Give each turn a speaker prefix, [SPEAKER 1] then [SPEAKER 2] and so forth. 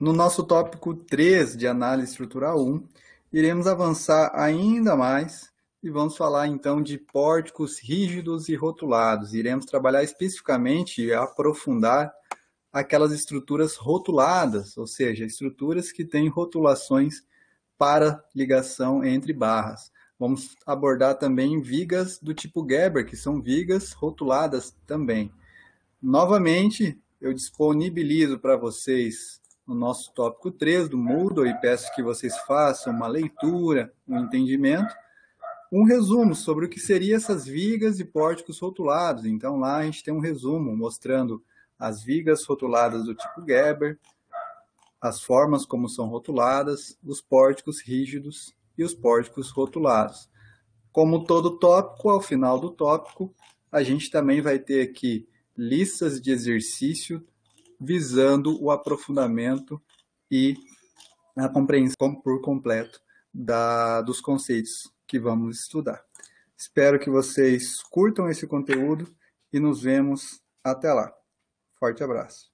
[SPEAKER 1] No nosso tópico 3 de análise estrutural 1, iremos avançar ainda mais e vamos falar então de pórticos rígidos e rotulados. Iremos trabalhar especificamente e aprofundar aquelas estruturas rotuladas, ou seja, estruturas que têm rotulações para ligação entre barras. Vamos abordar também vigas do tipo Geber, que são vigas rotuladas também. Novamente, eu disponibilizo para vocês no nosso tópico 3 do Moodle e peço que vocês façam uma leitura, um entendimento, um resumo sobre o que seriam essas vigas e pórticos rotulados. Então, lá a gente tem um resumo mostrando as vigas rotuladas do tipo Geber, as formas como são rotuladas, os pórticos rígidos e os pórticos rotulados. Como todo tópico, ao final do tópico, a gente também vai ter aqui listas de exercício visando o aprofundamento e a compreensão por completo da, dos conceitos que vamos estudar. Espero que vocês curtam esse conteúdo e nos vemos até lá. Forte abraço.